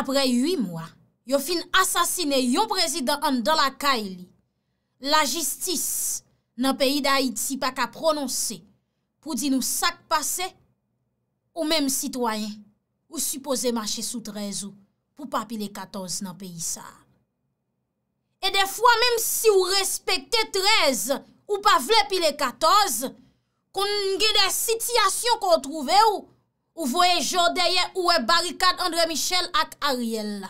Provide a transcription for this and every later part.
apre 8 mwa, yo fin asasine yon prezident an do la kay li, la jistis nan peyi da Haiti pa ka prononse pou di nou sak pase, ou mem sitwayen, ou supose mache sou 13 ou pou pa pile 14 nan peyi sa. E defwa menm si ou respekte 13 ou pa vle pile 14, kon nge de sityasyon kon trouve ou, Ou voye jodeye ouwe barikade André Michel ak Ariel la.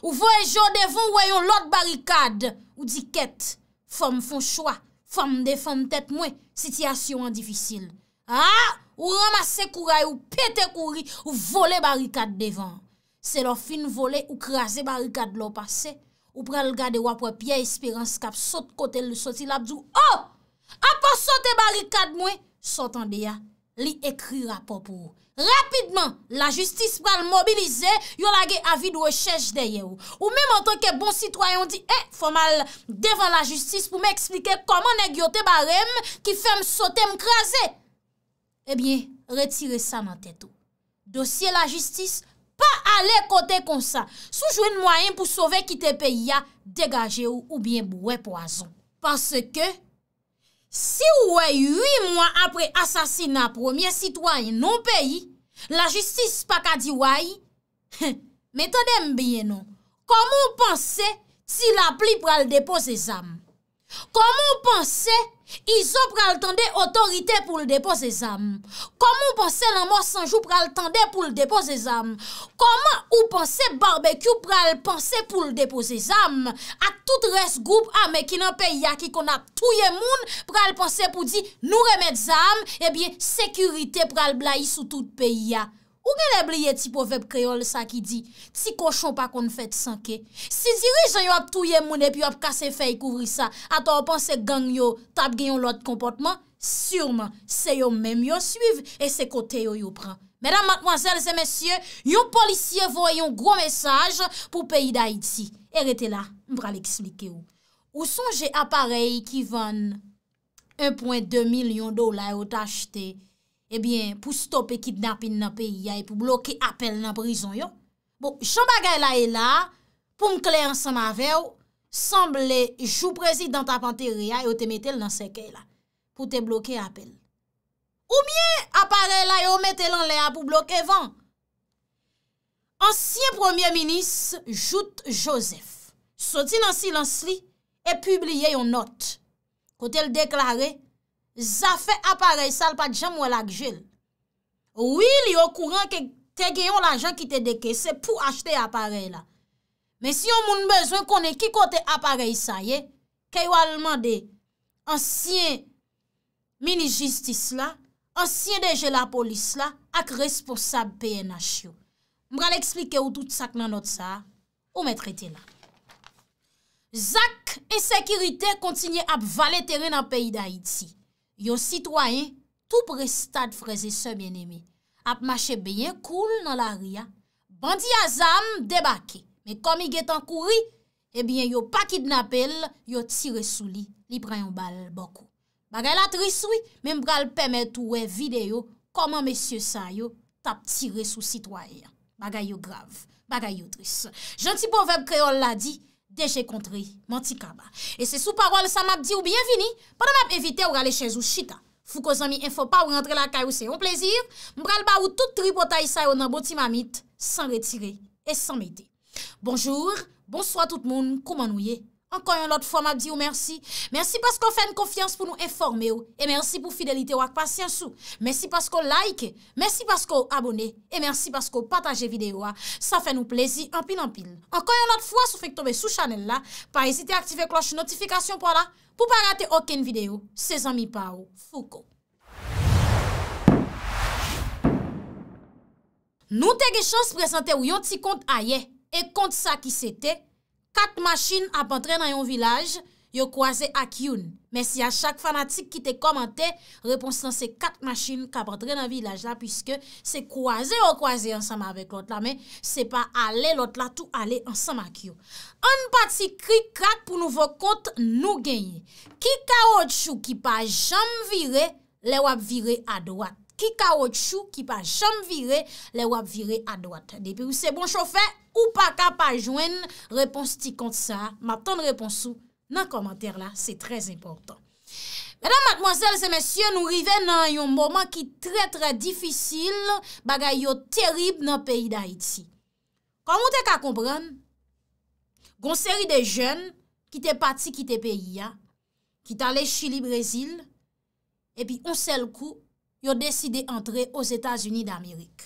Ou voye jodeye ouwe yon lot barikade ou diket. Fom fon chwa, fom de fom tet mwen, sityasyon an difisil. Ha! Ah, ou ramase kouray ou pete kouri ou vole barikade devan. Se lo fin vole ou krasi barikade lo pase. Ou prel gade wapwe pye espirans kap sot kote le soti labdou. Ho! Apo oh! sote barikade mwen, sotan deya li ekri rapopo ou. Rapidman, la justice pral mobilize yon lage avi dwe chèche deye ou. Ou mèm an tanke bon sitwayon di, eh, fò mal devan la justice pou mè eksplike koman nè gyo te barem ki fèm sote m krasè. Ebyen, retire sa nan tètou. Dosye la justice, pa ale kote konsa, soujwen mwayen pou sove kite peyi ya degaje ou oubyen mwè poason. Pansè ke, si wè 8 mwen apre asasina premier sitwayen non peyi, la jistis pa ka di waye, meto dem biye nou, komon panse, si la pli pou al depo se zam, komon panse, si la pli pou al depo se zam, Izo pral tende otorite pou l depoze zam. Koman ou pense nan morsanjou pral tende pou l depoze zam? Koman ou pense barbekyou pral pense pou l depoze zam? Ak tout res group ame ki nan peya ki konak touye moun pral pense pou di nou remet zam, ebyen eh sekurite pral blai sou tout peya. Ou gen le bliye ti po vep kreol sa ki di? Ti koshon pa kon fèt sanke. Si dirijan yo ap touye mounè pi yo ap kase fey kouvri sa, ata ou panse gang yo tab gen yon lot komportman, surman, se yo menm yo suiv e se kote yo yo pran. Mèdam matmwansèl, se mèsyè, yon polisye voy yon gro mèsaj pou peyi d'Haïti. Ere te la, mbra l'eksplike ou. Ou son jè aparey ki ven 1.2 milyon dola yo t'achete ou son jè aparey ki ven ebyen eh pou stop e kidnapin nan peyi eh, yae pou bloke apel nan prizon yo. Bon, chan bagay la e la, pou mkle ansan ma vew, sanble jou prezident apan teri yae eh, yo te metel nan se key la pou te bloke apel. Ou myen apan la e la yo metel an le a pou bloke van? Ansyen premier minis Jout Joseph, soti nan silans li e publie yon not kote el deklare Zafè aparey sal pa djam wè lak jel. Ouwi li yo kouran ke te geyon l'ajan ki te deke, se pou achte aparey la. Men si yo moun bezwen konen ki kote aparey sa ye, ke yo alman de ansyen mini-justis la, ansyen de jel la polis la, ak responsab PNH yo. Mbra l'eksplike ou tout sak nan ot sa, ou mè trete la. Zak e sekirite kontinye ap vale teren ap peyi da iti. Yo sitwayen, tout prestade freze se mjen eme. Ap mache benye koul nan la ria. Bandi azam, debake. Me komi getan kouri, ebyen eh yo pakid na pel, yo tire sou li. Li preyon bal bokou. Bagay la tris woy, menm bral peme tou we videyo, koman mesye sa yo, tap tire sou sitwayen. Bagay yo grav, bagay yo tris. Jantipo veb kreol la di, Deje kontre, manti kaba. E se sou parol sa map di ou bienvini, padan map evite ou rale chèz ou chita. Fou ko zami enfo pa ou rentre la kay ou se yon plezir, mbral ba ou tout tri pota isay ou nan boti mamit, san retire et san meyde. Bonjour, bonsoit tout moun, kouman ou ye? Ankon yon lot forma di ou mersi, mersi pas kon fèn konfians pou nou enforme ou, e mersi pou fidelite wak pasyansou, mersi pas kon like, mersi pas kon abone, e mersi pas kon pataje videyo a, sa fè nou plezi anpil anpil. Ankon yon lot fwa sou fèk tobe sou chanel la, pa esite aktive kloche notifikasyon pou la, pou pa rate oken videyo, se zanmi pa ou, fuko. Nou te ge chans prezante ou yon ti kont a ye, e kont sa ki se te, Kat machin ap antre nan yon vilaj, yo kwaze ak yon. Men si a chak fanatik ki te komante, reponsan se kat machin kap antre nan vilaj la, pwiske se kwaze ou kwaze ansam avek lot la, men se pa ale lot la tou ale ansam ak yon. An pati krik krak pou nouvo kont nou genye. Ki kaot chou ki pa jam vire, le wap vire adwak. Ki ka wot chou, ki pa chanm vire, le wap vire a doat. Depi ou se bon chou fe, ou pa ka pa jwen, repons ti kont sa, ma ton reponsou nan komantèr la, se trez importan. Mèdam, matmoazèl, se mèsyè, nou rive nan yon mouman ki tre tre difisil bagay yo terib nan peyi da iti. Kwa moun te ka kompran, gonseri de jen, ki te pati ki te peyi ya, ki ta le chili brezil, epi onsèl kou, yo deside entre os Etats-Unis d'Amerik.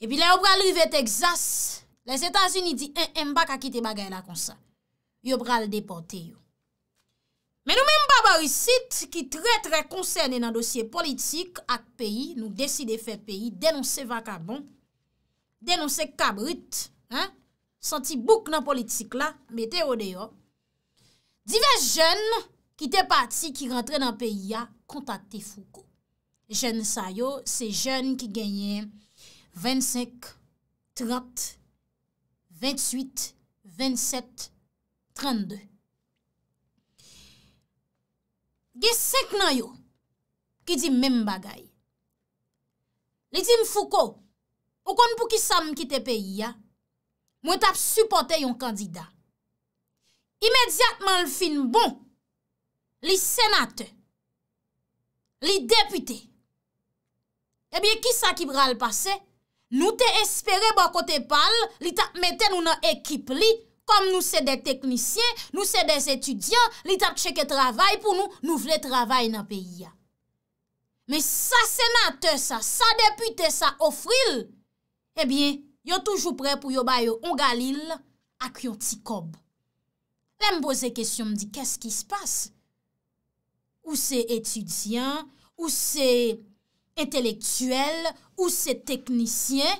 Epi la yo bral rive Texas, les Etats-Unis di en eh, en eh, bak akite bagay la konsa. Yo bral deporte yo. Men nou men mba barisit ki tre tre konsene nan dosye politik ak peyi, nou deside fe peyi, denonse vakabon, denonse kabrit, santi bouk nan politik la, mete ode yo. Divers jen ki te pati ki rentre nan peyi ya kontakte Fouko. jen sa yo, se jen ki genyen 25, 30, 28, 27, 32. Ge sek nan yo, ki di men bagay. Li di m foukou, ou kon pou ki sam ki te peyi ya, mwen tap supporte yon kandida. Imediatman l fin bon, li senate, li depite, Ebyen, eh ki sa ki pral pase? Nou te espere bon, bako te pal, li ta meten nou nan ekip li, kom nou se de teknisyen, nou se de etudyan, li ta tcheke travay pou nou, nou vle travay nan peyi ya. Me sa senate sa, sa depute sa ofril, ebyen, yo toujou pre pou yo bayo on galil ak yon ti kob. Le m boze kesyon, m di, kes ki se passe? Ou se etudyan, ou se... entelektuel, ou se teknisyen,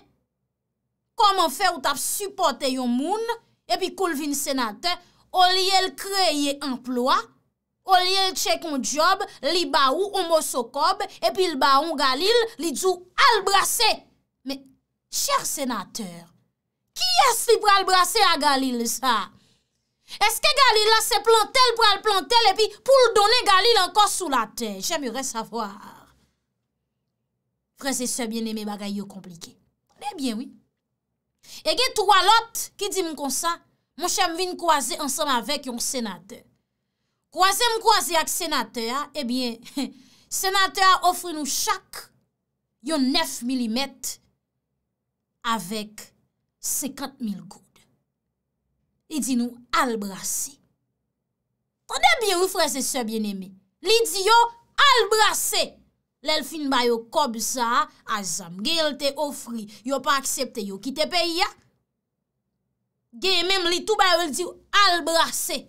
koman fe ou tap supporte yon moun, epi koul vin senate, ou li el kreye emplwa, ou li el tchek an job, li ba ou an mousokob, epi l ba ou an galil, li djou albrase. Men, chèr senateur, ki es li pral brase a galil sa? Eske galil la se plantel pral plantel, epi pou l donen galil an kon sou la te, jèmire savwa. Frèze sè bienèmè bagay yo komplike. Eh Tande bien wè. Ege tou alot ki di mwen konsa, mwen chèm vin kouaze ansan avèk yon senateur. Kouaze mwen kouaze ak senateur, ebyen, senateur a ofre nou chak yon nef milimet avèk sekant mil goud. Li di nou albrase. Tande bien wè frèze sè bienèmè. Li di yo albrase. Lèl fin ba yo kob za a zam. Ge yon te ofri. Yo pa aksepte yo ki te pe ya. Ge menm li tou ba yo el diyo albrase.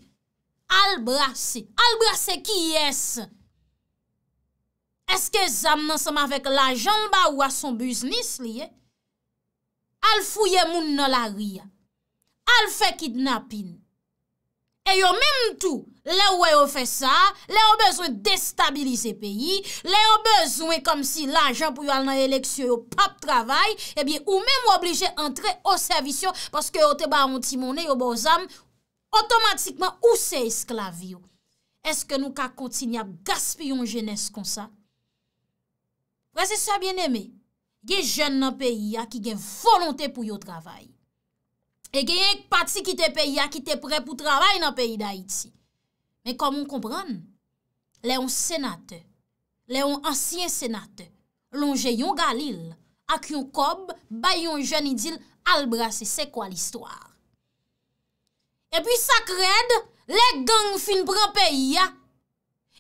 Albrase. Albrase ki yes. Eske zam nan seman vek la jan ba ou a son buznis li. E? Al fouye moun nan la ria. Al fe kidnapin. E yo mèm tou, lè yo wè yo fè sa, lè yo bezwen destabilize peyi, lè yo bezwen kom si l'ajan pou yo al nan eleksyon yo pap travay, ebyen eh ou mèm ou oblije antre yo servisyon, paske yo te ba an timone yo boz am, otomatikman ou se esklav yo. Eske nou ka kontin yap gasp yon jenès kon sa? Prese sa bien eme, gen jen nan peyi a ki gen volontè pou yo travay. E gen yon pati ki te peyi ak, ki te pre pou travay nan peyi da iti. Men komon kompran, leyon senate, leyon ansyen senate, lonje yon galil, ak yon kob, bay yon jen idil, albrase, se kwa l'histoire. E pi sakred, le gang fin pran peyi ya,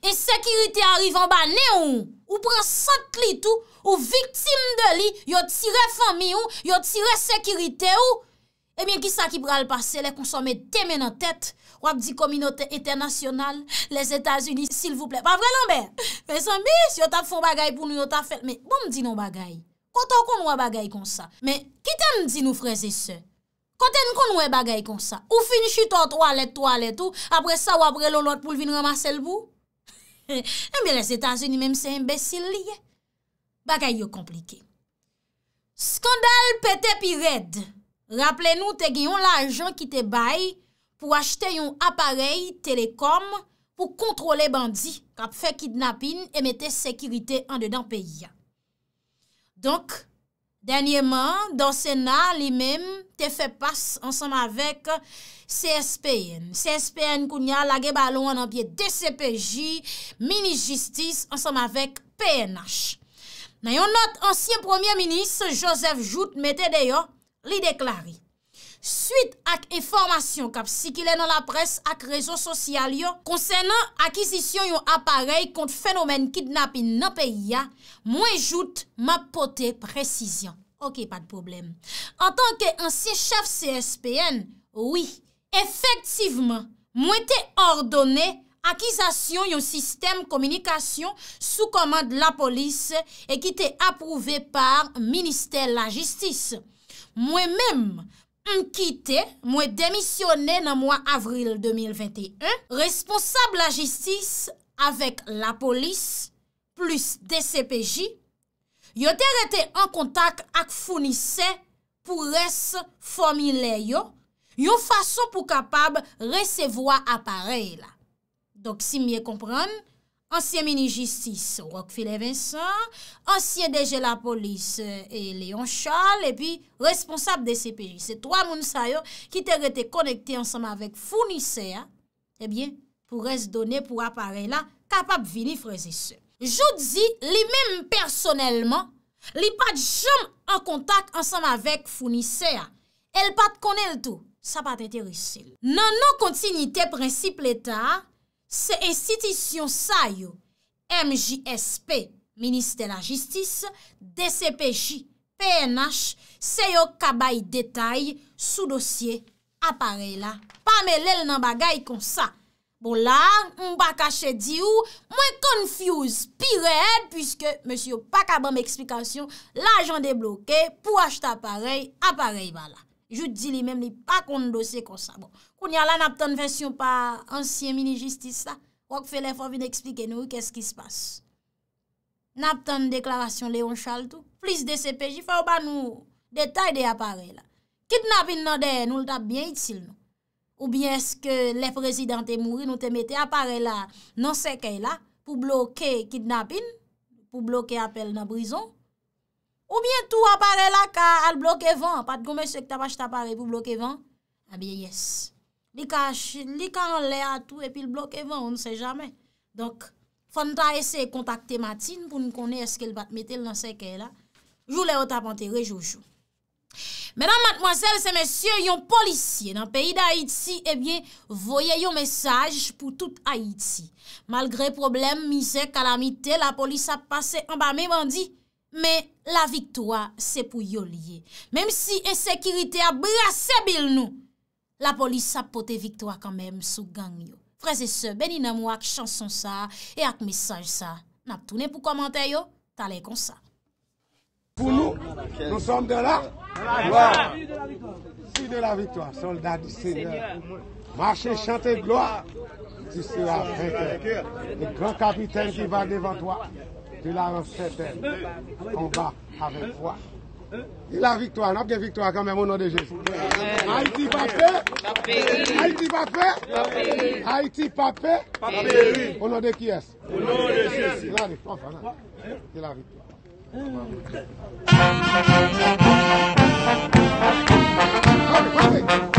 e sekirite arrivan ba neon, ou pran satlit ou, ou viktim de li, yo tire fami ou, yo tire sekirite ou, E eh mwen ki sa ki pral pase, le konsome teme nan tet, wap di kominote etenasyonal, les Etats-Unis, s'il vous plè. Pa vre l'anbe, mwen sanbi, si yot ap fon bagay pou nou yot ap fèl, mwen bon mdi nan bagay. Kontan kon wè bagay konsa, mwen kitan mdi nou freze se? Kontan kon wè bagay konsa, ou fin chitot wale to wale tou, apre sa wap re lon lot pou vin ramase l'bou? E eh mwen les Etats-Unis, mwen mse embesil liye. Bagay yo komplike. Skandal pete pi redd. Raple nou te giyon l'ajon ki te bay pou achte yon aparey telekom pou kontrole bandi kap fe kidnapin e mette sekirite an de dan peyi. Donk, denyeman, dan sena li mem te fe pas ansanm avek CSPN. CSPN kounya lage balon an apye TCPJ, Ministre Justice ansanm avek PNH. Nayon not ansyen Premier Ministre Joseph Jout mette deyo PNH. Li deklare, suite ak eformasyon kap si ki le nan la pres ak rezon sosyal yo, konsenan akizisyon yon aparey kont fenomen kidnap in nan peya, mwen joute ma pote prezisyon. Ok, pa de problem. En tanke ansye chef CSPN, oui, efektiveman, mwen te ordone akizasyon yon sistem komunikasyon sou komande la polis e ki te aprouve par minister la jistis. Mwen menm mkite, mwen demisyone nan mwen avril 2021, responsable la jistis avèk la polis plus DCPJ, yon ter ete an kontak ak founise pou res fomile yo, yon fason pou kapab resevo aparey la. Dok si mwen kompran, ansyen mini-justis Roquefile Vincent, ansyen deje la polis eh, Léon Charles, et puis responsable de CPJC 3 Mounsayo, ki te rete konekte ansanm avèk Founisea, ebyen, eh pou re se done pou apare la, kapap vini freze se. Joudzi, li mèm personèlman, li pat jom an kontak ansanm avèk Founisea. El pat kone l'tou, sa pat ete resil. Nan nan kontinite prinsip l'Etat, Se esitisyon sa yo, MJSP, Ministè la Jistis, DCPJ, PNH, se yo kabay detay sou dosye aparey la. Pa me lèl nan bagay kon sa. Bon la, mba kache di ou, mwen konfuse, pi red, pwiske, monsi yo pa kabam eksplikasyon, la jan de bloke pou achte aparey, aparey ba la. Jout di li mem li pa kon dosye kon sa, bon. Poun ya la nap ton versyon pa ansyen mini-justis la, wak fe le fò vin eksplike nou kè s'ki s'passe. Nap ton deklarasyon Leon Chaltou, plis de sepeji fò ou ba nou detay de apare la. Kitnapin nan de nou l tap bien it sil nou. Ou bien eske le prezident te mouri nou te mette apare la nan seke la pou bloke kitnapin, pou bloke apel nan brison. Ou bien tou apare la ka al bloke van, pat gome seke tabache tapare pou bloke van, a biye yes. Li ka chine, li ka anle atou, epil blok evan, ou nou se jame. Donk, fondra ese kontakte matin pou nou konen eske l batmetel nan seke la. Jou le ot apante rejoujou. Menan matmwasele se mesye, yon polisye nan peyi da Haiti, ebyen eh voye yon mesaj pou tout Haiti. Malgre problem, mise, kalamite, la polis a pase ambame mandi, men la viktoua se pou yolye. Mem si esekirite a brase bil nou, la polis apote viktwa kanmem sou gang yo. Freze se, beni nam wak chanson sa, e ak mesaj sa, nap toune pou komante yo, talen kon sa. Fou nou, nou som de la, gloa, si de la viktwa, soldat di seigneur, mwache chante gloa, ti sou apreke, le kran kapiten ki va devan toa, te la refreten, kon ba avek wak. E la viktwa, an ap de viktwa kamen moun an de Jezi Haiti pape Haiti pape Haiti pape An an de kyes An an de kyes E la viktwa Ape, ape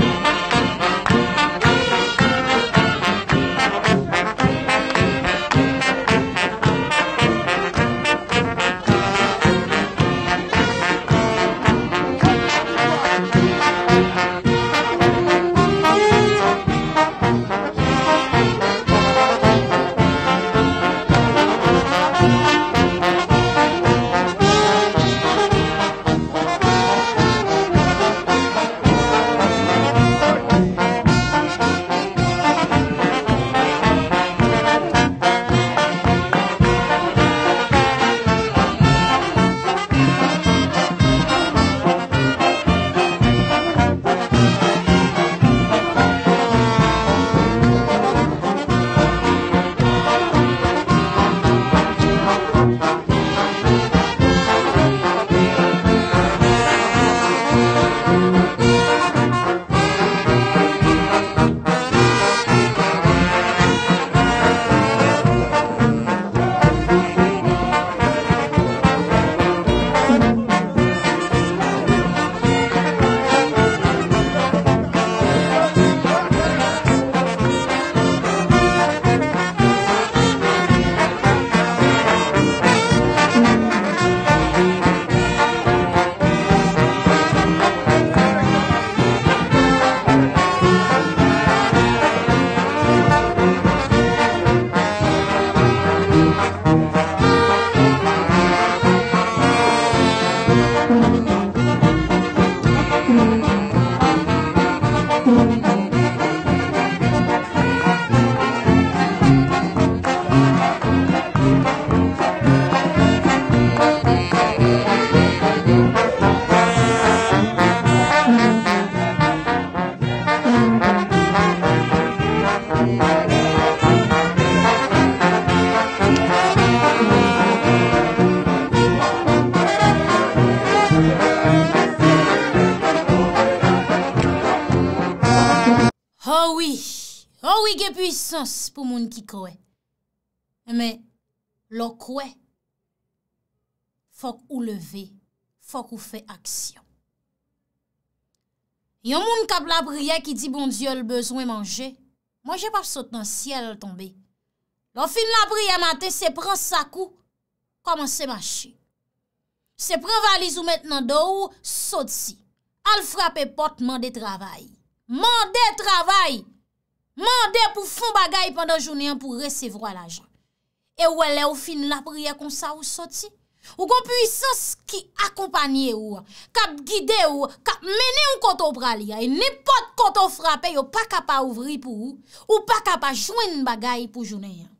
gen pwisans pou moun ki kowe. Mè, lò kowe, fòk ou leve, fòk ou fe aksyon. Yon moun kap la priye ki di, bon diyo, l bezwen manje, mwen jè pa sote nan siel tombe. Lò fin la priye maten, se pran sa kou, koman se mashi. Se pran valiz ou met nan dou, sote si. Al frap e pot, mande travay. Mande travay! Mande travay! Mande pou fon bagay pandan jounen pou resevwa la jan. E wale ou fin la priya kon sa ou soti. Ou kon puisos ki akompanye ou, kap guide ou, kap mene ou koto prali ya. E nepot koto frape yo pa kapa ouvri pou ou, ou pa kapa jounen bagay pou jounen ya.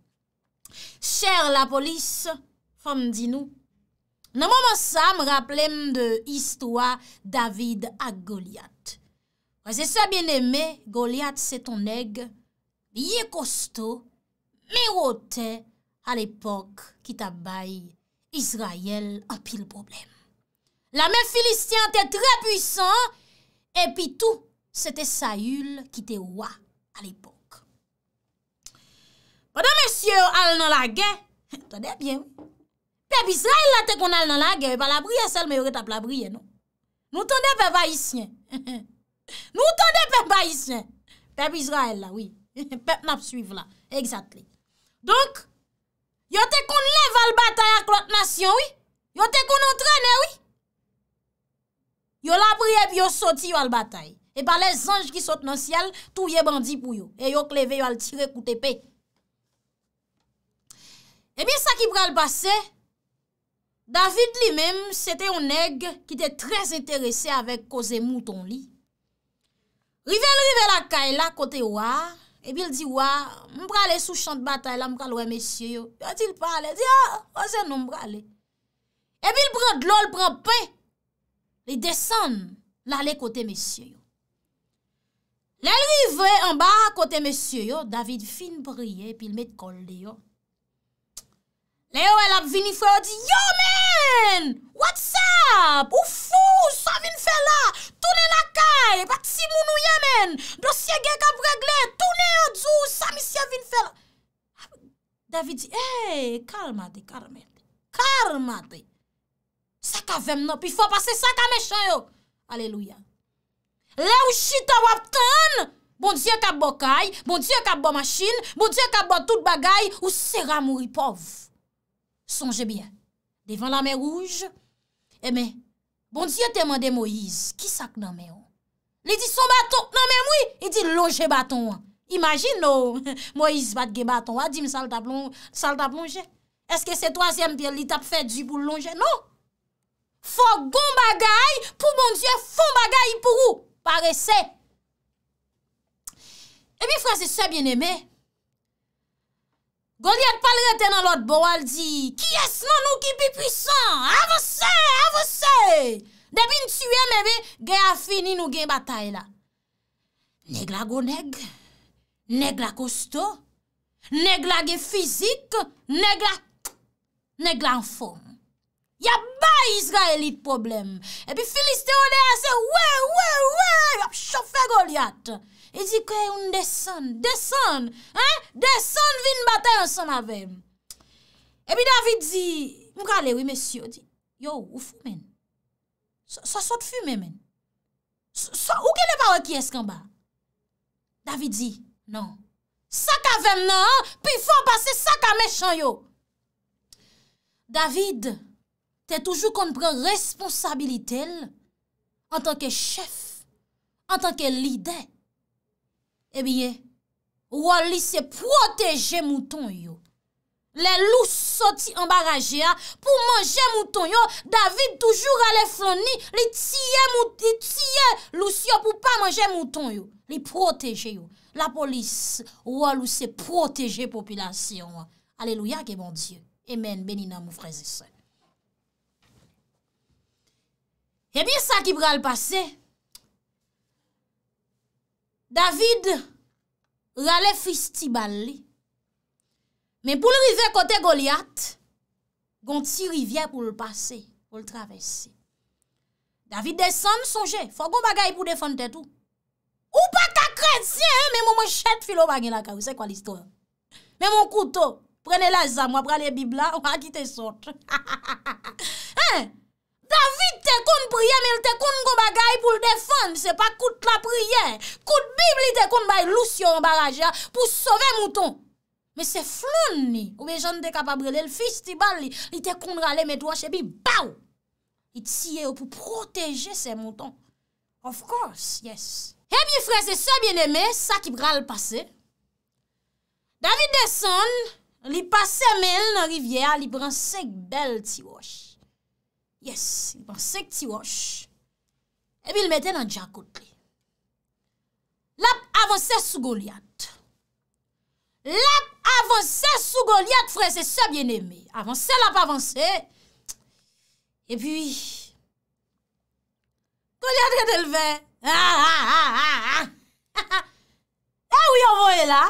Cher la polis, fam di nou, nan maman sa m raplem de histwa David a Goliath. Wè se sa bin eme, Goliath se ton neg, biye kosto, mi wote al epok ki tabay Izrayel apil problem. La men Filistyan te tre puysan, epi tou, se te Sayul ki te wwa al epok. Wè de mè syo al nan la gen, ton de bien wè, pep Izrayel la te kon al nan la gen, wè pa la brye sel, me yore tap la brye nou. Nou ton de pe vayisyen, he he. Nou tonde pep bayisen Pep Israel la, oui Pep nap suiv la, exactly Donk, yo te kon lev al batay Ak lot nasyon, oui Yo te kon entrene, oui Yo la priye bi yo soti yo al batay E ba le zange ki sote nan sial Tou ye bandi pou yo E yo kleve yo al tire koute pe E bi sa ki pral base David li mem Sete yon neg Ki te trez enterese Avek koze mouton li Rive, rive la kay la kote wa, e bil di wa, mbra le sou chan de batay la mbra lwe mesye yo. Yo atil pale, di a, ah, a sen mbra le. E bil pran dlol pran pe, li desen la le kote mesye yo. Le rive an ba kote mesye yo, David fin priye, e pil met kol de yo. Le yo el ap vinifre, yo di yo men, what's up, oufous. vin fè la, tounè lakay, vat si mounou yemen, brosyege kap regle, tounè yon djou, sa misye vin fè la. David di, hey, karmade, karmade, karmade. Sa kavèm nou, pi fò pase sa kamechanyok. Aleluya. Le ou chita wap toun, bon diye kap bokay, bon diye kap bo machin, bon diye bon kap bo tout bagay, ou sera mou ripov. Sonje bien, devan la mè rouge, eme, eh Bon diyo temande Moïse, ki sak nanme yo? Oh? Li di son baton nanme mwi? Li di lonje baton wan. Imagine nou, oh, Moïse batge baton wan, di m sal tab lonje. Eske se toasyen li tap fè di pou lonje? Non! Fò gon bagay pou bon diyo, fò bagay pou ou? Pare se! E eh mi frase se bien eme, Goliat pal rete nan lot bowal di, ki esman non, nou ki pi pisan, avose, avose. Depi n tuye mebe, ge a finin nou gen batay la. Neg la go neg, neg la kosto, neg la ge fizik, neg la, neg la nfo. Yaba Israelit problem. E pi Filisteo de ase, we, we, we, ap shofe Goliat. E di kwe yon deson, deson, deson vin bata yon son avèm. E bi David di, mkale wè mèsyo, yo, ou fume men? Sa sot fume men? Ou ke le paro ki esk an ba? David di, nan, sa ka avèm nan, pi fò an pase sa ka mèch an yo. David, te toujou kon pre responsabilite l, an tanke chef, an tanke lidè, Ebiye, eh ouwa li se proteje mouton yo. Le lous soti ambaraje a, pou manje mouton yo. David toujou alè flon ni, li tiyè lous yo pou pa manje mouton yo. Li proteje yo. La polis, ouwa li se proteje popilasyon wa. Aleluya ki bon Diyo. Emen, benina mou freze sen. Eh Ebiye sa ki bral pase? Ebiye sa ki bral pase? David rale fisti bali, men pou l rive kote Goliath, gonti rive pou l pase, pou l travesse. David desan sonje, foko bagay pou defante tou. Ou pa kakred siye, men moun moun chet filo bagay la kaw, se kwa listor. Men moun koutou, prene la zam, wapra le bibla, wapra ki te sote. Ha! David te kon priye men te kon kon bagay pou l defon. Se pa kout la priye. Kout bib li te kon bay lous yon baraja pou sove mouton. Men se floun ni. Ou men jan de kapabre del fisti bal li. Li te kon rale met wache bi. Baw! Li tsiye ou pou proteje se mouton. Of course, yes. E mi fre se se bieneme sa ki pral pase. David deson li pase men nan rivye a li pran sek bel ti wache. Yes, il bansè ki ti wòsh. E pi l metè nan di akot li. Lap avansè sou Goliath. Lap avansè sou Goliath, frè, se sebyen eme. Avansè, lap avansè. E pi... Goliath ke te l vè? E wè yon vò e la?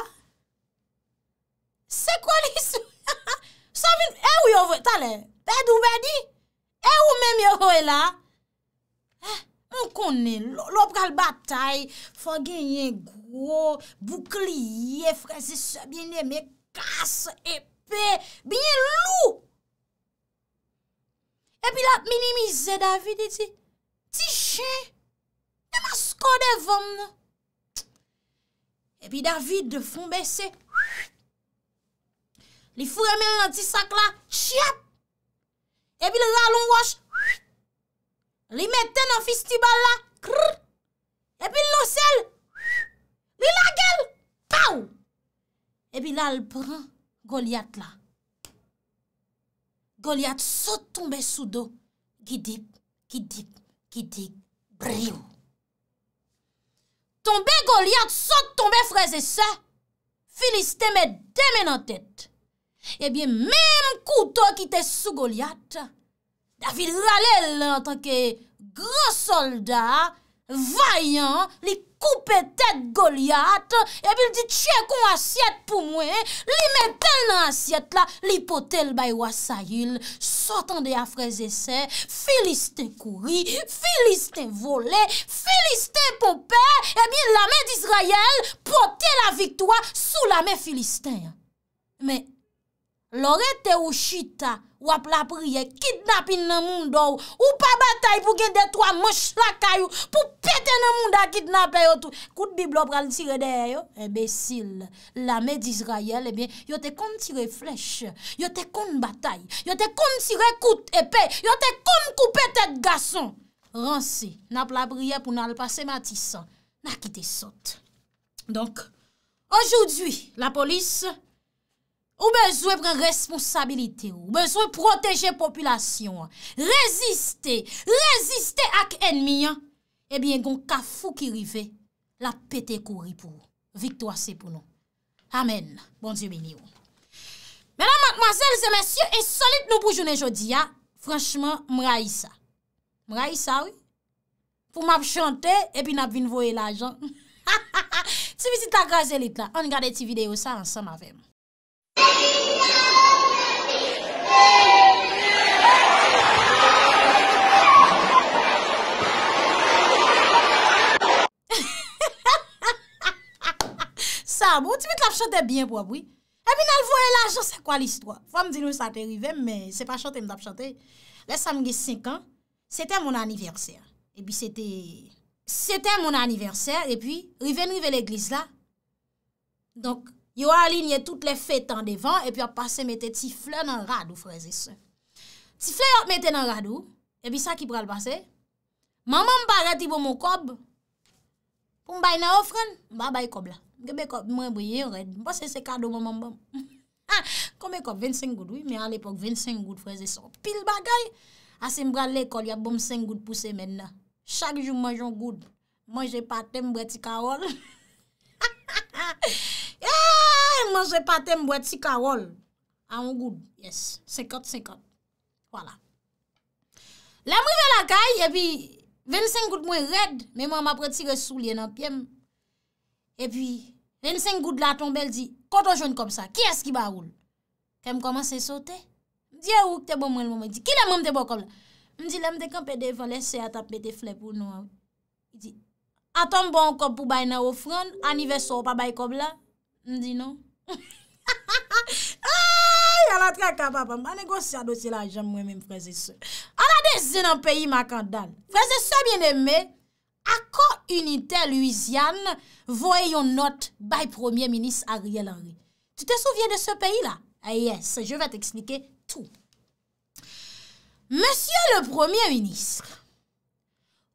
Se koni sou? E wè yon vò e talè? Bè di ou bè di? E wè yon vò e la? E ou men mè mè ou e la? Eh, mè konè, lò, lò pral batay, fò genyen gro, boukliye, freze sè, bè nè mè kase, epè, bè nè lou. E pi la minimize David e ti, ti chè, e mè skode vòm nou. E pi David fò mè se, li fò remè nan ti sak la, chèp. Ebi la loun wosh, li meten an fistibal la, ebi loun sel, li la gel, ebi la l proun Goliath la. Goliath sot tombe sou do, gidip, gidip, gidip, briou. Tombe Goliath sot tombe freze sa, filiste me demen an tèt. Ebyen eh menm koutou ki te sou Goliath Davi lale lantan ke Gro soldat Vayan Li koupe tet Goliath Ebyen di tche kon asyet pou mwen Li metel nan asyet la Li pote l baywa Sayil Sotan de Afrezese Filiste kouri Filiste vole Filiste popè Ebyen lame d'Israël Pote la viktoa sou lame Filiste Lore te ou chita, wap la priye, kidnap in nan moun do ou pa batay pou gede to a mosh lakay ou pou pete nan moun da kidnap e yo tou. Kout biblo pral tire deye yo, ebesil. La medis rayel, ebyen, eh yo te kon tire fleche, yo te kon batay, yo te kon tire kout epe, yo te kon koupe tet gason. Ransi, nap la priye pou nan alpase matisan, nakite sot. Donk, ojou diwi, la polis... ou bezwe pren responsabilite ou, bezwe proteje populasyon, reziste, reziste ak enmi, e eh bie yon ka fou ki rive, la pete kouri pou ou, viktoase pou nou. Amen, bon dieu bini ou. Menan, mademoiselles et messieurs, e solit nou boujounen jodi ya, franchement, mra yi sa. Mra yi sa ou? Fou map chante, e pi nap vin voye la jan. Ti visite la gazelite la, an gade ti video sa ansan ma vey mou. Sama, ou ti mè te lap chante bien pou ap wè? E pi nan l vò e la, jò se kwa l histwa. Fwa m di nou sa te rivem, mè se pa chante mè te lap chante. Lè sa m gè 5 an, sète moun aniversèr. E pi sète... Sète moun aniversèr, e pi rivem rive l eglise la. Donk... Yo alinye tout le fetan devan, epi ap pase mette ti fle nan radou freze se. Ti fle ap mette nan radou, epi sa ki pral pase? Maman bagay ti bo mou kob, pou m bay nan ofren, ba bay kob la. Gebe kob mwen bweye yon red, bwase se kado mwen mbam. Ha, kome kob 25 goud woy, men al epok 25 goud freze se. Pil bagay, ase mbral lekol, yap bom 5 goud puse menna. Chak jou manjou goud, manjou patem bre ti karol. Ha ah, ha ah, ah. ha ha! Yaa, mwen jepate mbwet si karol. A ah, yon goud, yes, sekot, sekot. Wala. La mwen ve la kay, epi, 25 goud mwen red, men mwen mwen apre ti resoul yon apyem. Epi, 25 goud la tombe, el di, koto joun kom sa, ki eski ba roul? Kem koman se sote? Diye wouk te bon mwen, mwen mwen di, ki lè mwen te bon kom la? Mwen di, lè mwen te kom pede volese, atap pete fle pou nou av. Di, aton bon kom pou bay nan ofran, anive so pa bay kom la, Ndi nou? Ay, ala tra kapapa. Ma negosya dosye la jem mwen mwen prezese. An ade zin an peyi ma kandan. Prezese bien eme, akon unitè Louisiane voye yon not by premier minis Ariel Henry. Tu te souvye de se peyi la? Ay ah, yes, je ve te ekslike tou. Monsieur le premier minis,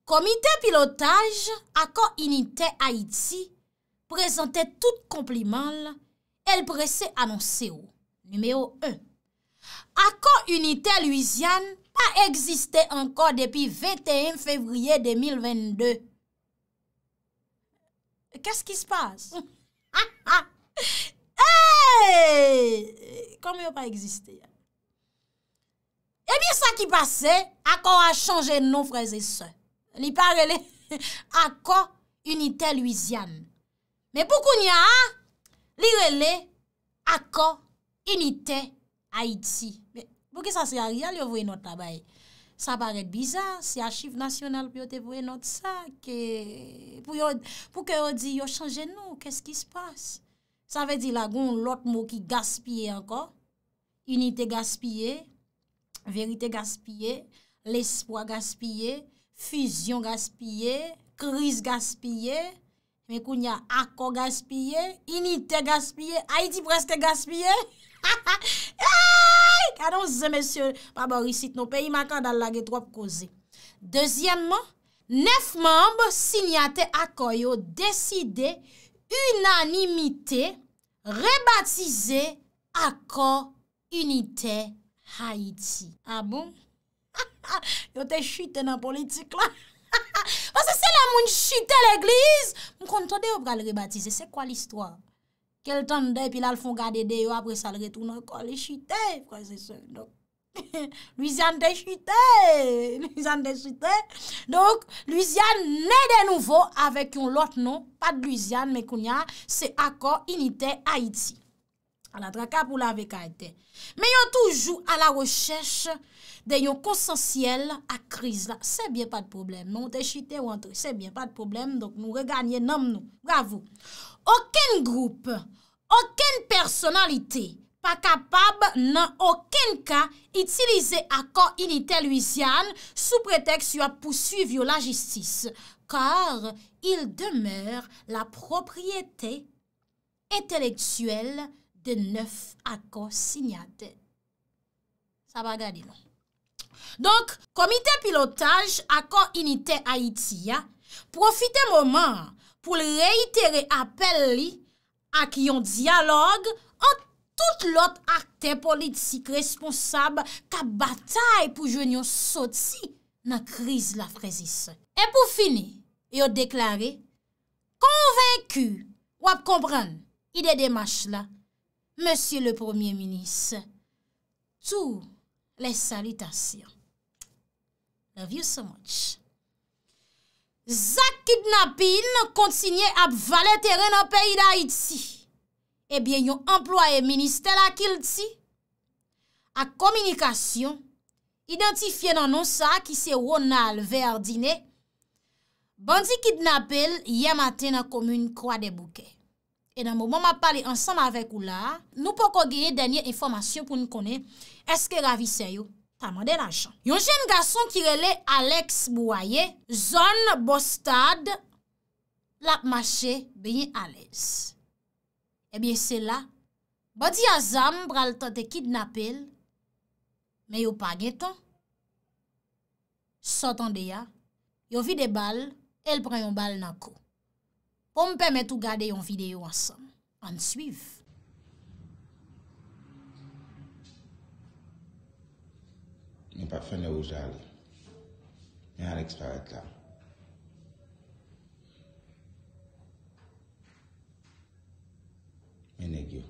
komite pilotage akon unitè Haiti Prezante tout kompliment la, el prese annonse ou. Numero 1. Akon Unite Louisiane pa egziste anko depi 21 fevriye 2022. Kè s ki spase? Ha ha! Hey! Kome yo pa egziste? E bi sa ki pase, akon a chanje nou freze se. Ni parele akon Unite Louisiane. Mè pou kounye a, liwele akon unitè Haïti. Mè pou ki sa sè a rial yo vwe not tabay. Sa pare bizan, se a chif nasyonal pou yo te vwe not sa, pou ke yo di yo chanje nou, kè s'ki s'passe. Sa ve di lagoun lot mou ki gaspye akon, unitè gaspye, verite gaspye, l'espoi gaspye, füzyon gaspye, kriz gaspye, Mè kou nya akon gaspye, inite gaspye, haiti preske gaspye. Ha ha, yaay! Kanon zè mè sè, pa bo risit nou, peyi makan dal lage tròp koze. Dezyenman, nef mèmb signate akon yo deside unanimite rebatize akon ah inite haiti. Ha bou? Ha ha, yo te chute nan politik la. Pwese se la moun chite l'eglize, mkonto deyo pral rebatize, se kwa l'histoire? Kel ton dey, pilal fon gade deyo, apre sa l retoune, kwa le chite, kwa se se l do. Louisiane dey chite, Louisiane dey chite. Donk, Louisiane ne dey nouvo avek yon lot nou, pa d'Louisiane, me koun ya, se akor inite Haiti. à la traque pour la caractère. Mais yon toujours à la recherche de yon consensuel à crise là. C'est bien pas de problème. Non, te ou entre. C'est bien pas de problème. Donc nous regagnons nom nous. Bravo. Aucun groupe, aucune personnalité pas capable dans aucun cas utiliser accord unité Louisiane sous prétexte de poursuivre la justice car il demeure la propriété intellectuelle akon sinyate sa bagadi non donk komite pilotaj akon inite Aitia profite moman pou reitere apel li ak yon dialog an tout lot akte politik responsab ka batay pou jwen yon soti nan kriz la frezise e pou fini yo deklare konvenku wap kompran ide demache la Monsye le premier minis, tou les salitasyon. Love you so much. Zak kidnapil nan kontinye ap valetere nan peyi da itsi. Ebyen eh yon employe minister la kil ti. A komunikasyon, identifye nan non sa ki se wona alve ardine, bandi kidnapil yematen nan komoun kwa debouke. E nan mou mou mwa pali ansanm avek ou la, nou pou kogueye denye informasyon pou nou kone, eske ravi seyo, ta mande lachan. Yon jen gason ki rele Alex Bouaye, zon bostad, lap mache benye alez. Ebyen se la, eh badi a zanm bral tante kidnapel, me yo pagetan. Sotan deya, yo vide bal, el preyon bal nako. O mpèmè tou gade yon videyo ansan. An suiv. Mè pa fène ou jale. Mè an eksparek la. Mè neg yo.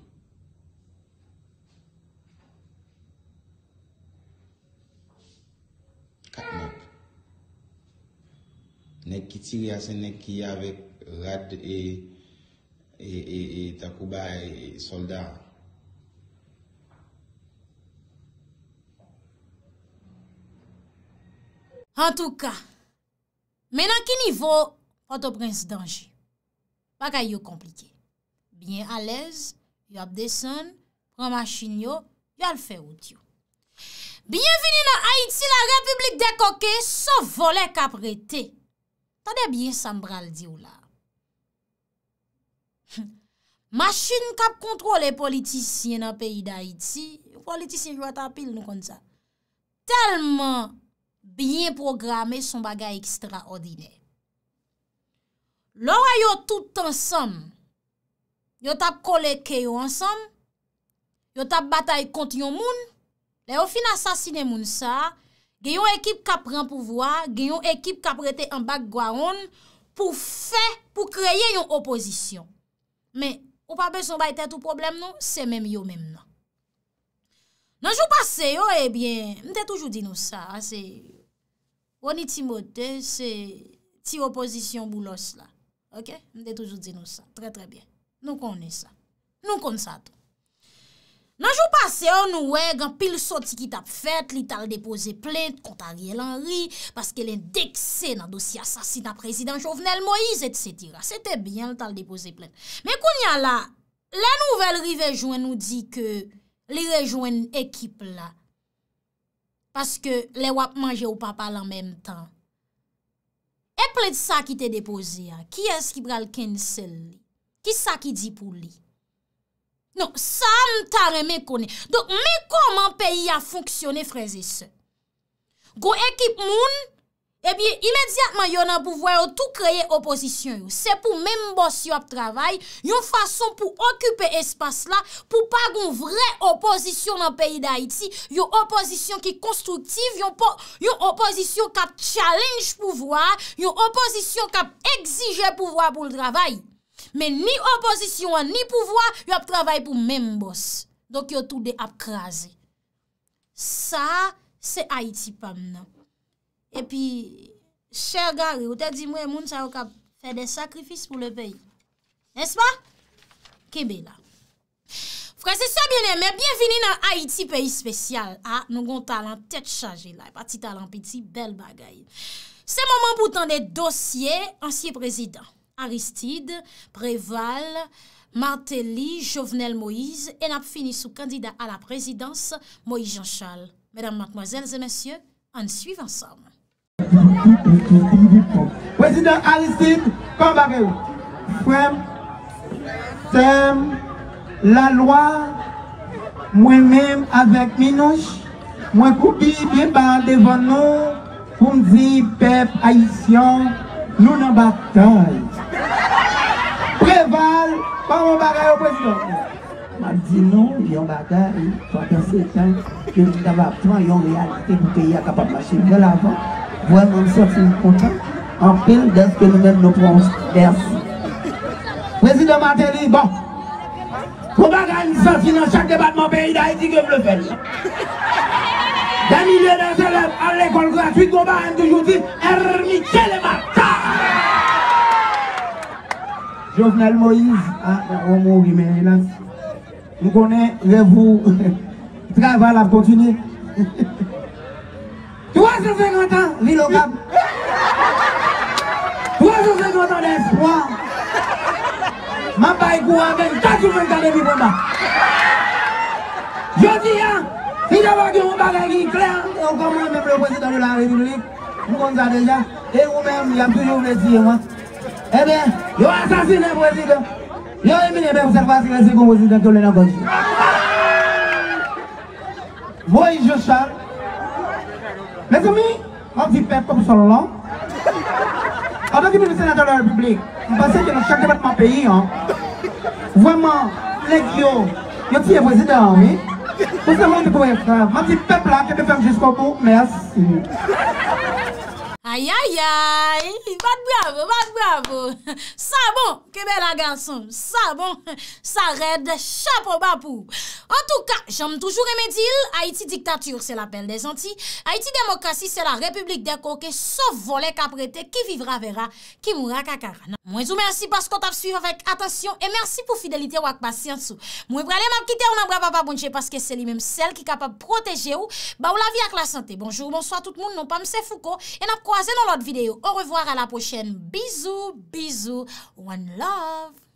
Kat mek. Nè ki ti yase, nè ki yavek. Rat e, e, e, e takouba e soldat. En tou ka, men an ki nivou an te pren se danji? Pa ka yo komplike. Binye alez, yo ap desen, pranman chinyo, yo al fe ou diyo. Binye vini nan Haiti la Republik de Koke, so vole kap rete. Tade binye sambral diyo la. Mashine kap kontrole politisyen an peyi da iti, politisyen jou atapil nou kon sa, telman byen programe son bagay ekstra ordine. Lora yo tout ansam, yo tap koleke yo ansam, yo tap batay konti yon moun, le yo fin asasine moun sa, gen yon ekip kap ren pouvoi, gen yon ekip kap rete an bak gwaon, pou fe, pou kreye yon oposisyon. Men, Ou pa beson bayte non? non. eh tout problem nou, se menm yo menm nou. Nanjou pase yo, ebyen, mde toujou di nou sa. Oni timote, se ti opozisyon boulos la. Ok, mde toujou di nou sa. Tre tre byen, nou konen sa. Nou konen sa tou. Nanjou pase, an nou we, gan pil soti ki tap fet, li tal depose ple, kontari el anri, paske len dekse nan dosi asasina prezident Jovenel Moïse, et cetera. Sete byen li tal depose ple. Men kounyan la, le nouvel rivejouen nou di ke li rejouen ekip la, paske le wap manje ou papa lan menm tan. E ple sa ki te depose a, ki es ki pral kensel li, ki sa ki di pou li? Non, sa an ta reme kone. Don, me koman peyi a fonksyone freze se? Gon ekip moun, ebiye, imediatman yon an pouvoy ou tou kreye opozisyon yon. Se pou men mbos yon ap travay, yon fason pou okype espas la pou pa gon vre opozisyon nan peyi da iti. Yon opozisyon ki konstruktiv, yon opozisyon kap chalenge pouvoy, yon opozisyon kap egzije pouvoy pou l travay. Men ni oposisyon, ni pouvoi, yo ap travay pou men mbos. Dok yo tout de ap krasi. Sa, se Haiti pa mnen. E pi, chèr gari, ou te di mwen moun sa yo ka fè de sakrifis pou le peyi. Nes pa? Kèbe la. Fransè sa bienè, men bien fini nan Haiti peyi spesyal. Ah, nou gon talan tèt chaje la. Pati talan piti, bel bagay. Se moun moun boutan de dosye, ansye prezident. Aristide, Préval, Martelly, Jovenel Moïse et n'a fini sous candidat à la présidence Moïse Jean-Charles. Mesdames, Mademoiselles et Messieurs, on suit ensemble. Président Aristide, combattre, vous thème, la loi, moi-même avec Minouche, moi coupé bien de devant nous, pour me dire, peuple haïtien, nous n'en battons cheval, pas mon bagage au président. Je dis non, il y a un bagage, il faut dans ce temps que nous avons besoin de réalité pour que le pays capable de marcher vers l'avant. Vraiment, nous sommes contents. En pile de ce que nous-mêmes nous pensons. Merci. Président Martelly, bon. Pour bagage, nous sommes dans chaque département pays d'Haïti que vous le faites. Des milliers d'élèves à l'école gratuite, on va toujours dire Hermite les marques. Jovenel Moïse, ah, ben, on mourit, mais là, nous connaissons, le travail à continuer. 350 ans, ville Cap. 350 ans d'espoir. Ma paille avec 80 ans de vie combat. Je dis, il hein, si j'avais un bagage clair, Comme moi même le président de la République, nous comptons déjà, et vous-même, il y a toujours des dire, hein. Ebe, eh yo asasine vwezide, yo emine be vse kwa asasine vwezide kwen vwezide kwen lè nè gòj. Bwoyi jò chan, mè zè mi, mè di pep kwen mè solon lò. Adò ki mè mè senatò lè republik, mè pasè ki mè chan kèpèt mè peyi an. Vwè mè, lè kyo, yo tiye vwezide an, mè. Pousè mè di kwen fè, mè di pep lè kwen mè fèm jèskò kou, mè asisi. Ayayay, bat bravo, bat bravo. Sa bon, ke be la ganson. Sa bon, sa red, cha po bapou. En tou ka, jom toujou reme dir, Haiti diktatur, se la pelle non. de zanti. Haiti demokrasi, se la republik de koke, se vole kaprete, ki vivra vera, ki moura kakara nan. Mwen sou mersi paskot ap suiv avèk, atensyon, e mersi pou fidelite wak basyansou. Mwen pralè m ap kite ou nan brava babonje, paske se li menm sel ki kapap proteje ou, ba ou la vi ak la sante. Bonjour, bonsoit tout moun, non pa mse fouko, en ap kouaz, dans l'autre vidéo. Au revoir à la prochaine. Bisous, bisous. One love.